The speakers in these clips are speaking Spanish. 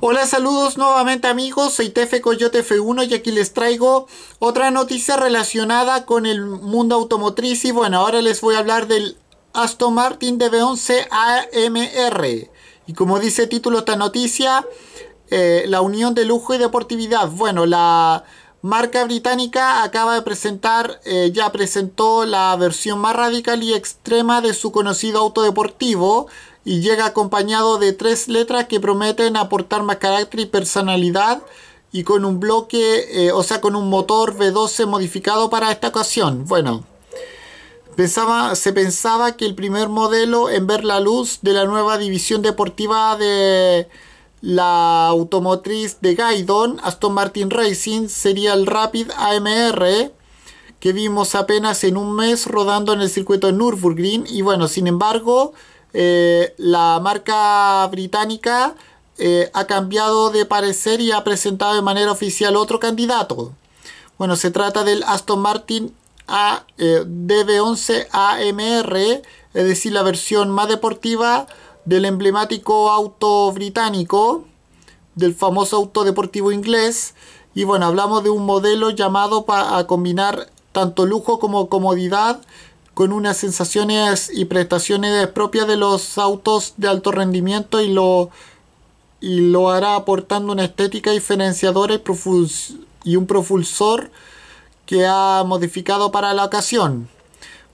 Hola, saludos nuevamente amigos, soy Tefe Coyote F1 y aquí les traigo otra noticia relacionada con el mundo automotriz y bueno, ahora les voy a hablar del Aston Martin DB11 AMR. Y como dice el título esta noticia, eh, la unión de lujo y deportividad. Bueno, la marca británica acaba de presentar, eh, ya presentó la versión más radical y extrema de su conocido auto deportivo y llega acompañado de tres letras que prometen aportar más carácter y personalidad y con un bloque, eh, o sea, con un motor V12 modificado para esta ocasión. Bueno, pensaba, se pensaba que el primer modelo en ver la luz de la nueva división deportiva de la automotriz de Gaidon, Aston Martin Racing, sería el Rapid AMR que vimos apenas en un mes rodando en el circuito de Nürburgring y bueno, sin embargo, eh, la marca británica eh, ha cambiado de parecer y ha presentado de manera oficial otro candidato. Bueno, se trata del Aston Martin A, eh, DB11 AMR, es decir, la versión más deportiva del emblemático auto británico, del famoso auto deportivo inglés. Y bueno, hablamos de un modelo llamado para combinar tanto lujo como comodidad con unas sensaciones y prestaciones propias de los autos de alto rendimiento y lo, y lo hará aportando una estética diferenciadora y, un propulsor que ha modificado para la ocasión.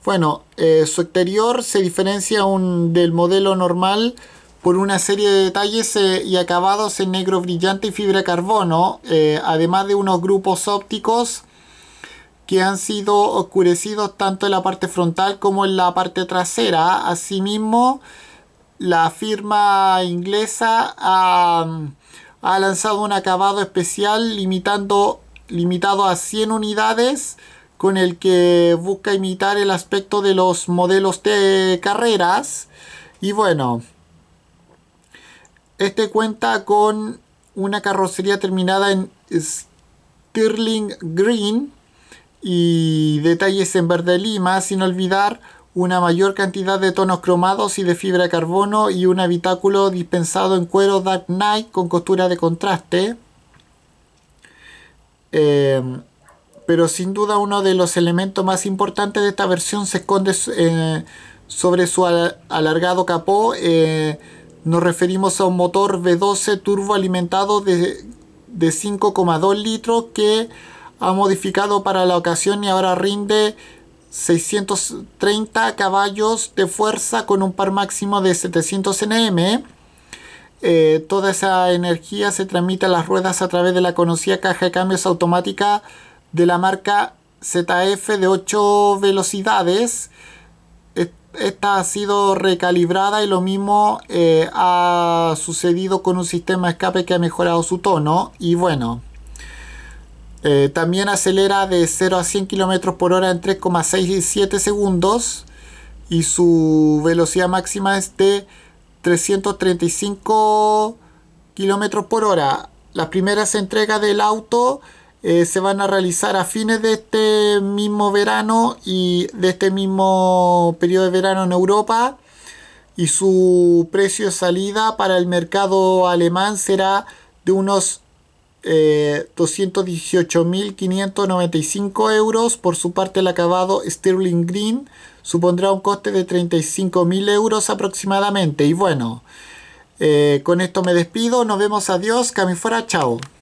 Bueno, eh, su exterior se diferencia del modelo normal por una serie de detalles eh, y acabados en negro brillante y fibra de carbono, eh, además de unos grupos ópticos que han sido oscurecidos tanto en la parte frontal como en la parte trasera. Asimismo, la firma inglesa ha, lanzado un acabado especial limitado a 100 unidades con el que busca imitar el aspecto de los modelos de carreras. Y bueno, este cuenta con una carrocería terminada en Stirling Green y detalles en verde lima, sin olvidar una mayor cantidad de tonos cromados y de fibra de carbono y un habitáculo dispensado en cuero Dark Knight con costura de contraste. Em, pero sin duda uno de los elementos más importantes de esta versión se esconde eh, sobre su alargado capó. Eh, nos referimos a un motor V12 turbo alimentado de, de 5,2 litros que ha modificado para la ocasión y ahora rinde 630 caballos de fuerza con un par máximo de 700 Nm. Eh, toda esa energía se transmite a las ruedas a través de la conocida caja de cambios automática de la marca ZF de 8 velocidades. E-, esta ha sido recalibrada y lo mismo eh, ha sucedido con un sistema de escape que ha mejorado su tono. Y bueno. Eh, también acelera de 0 a 100 km por hora en 3,67 segundos y su velocidad máxima es de 335 km por hora. Las primeras entregas del auto eh, se van a realizar a fines de este mismo verano y de este mismo periodo de verano en Europa. Y su precio de salida para el mercado alemán será de unos 218.595 eh, euros. Por su parte, el acabado Sterling Green supondrá un coste de 35.000 euros aproximadamente. Y bueno, eh, con esto me despido. Nos vemos. Adiós. fuera, Chao.